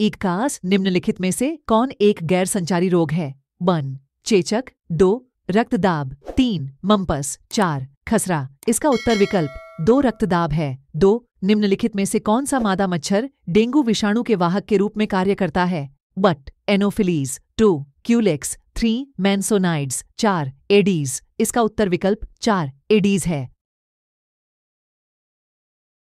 इकास निम्नलिखित में से कौन एक गैर संचारी रोग है वन चेचक दो रक्तदाब तीन मम्पस चार खसरा इसका उत्तर विकल्प दो रक्तदाब है दो निम्नलिखित में से कौन सा मादा मच्छर डेंगू विषाणु के वाहक के रूप में कार्य करता है but Anopheles two Culex three Mansonioides चार एडीज इसका उत्तर विकल्प चार एडीज है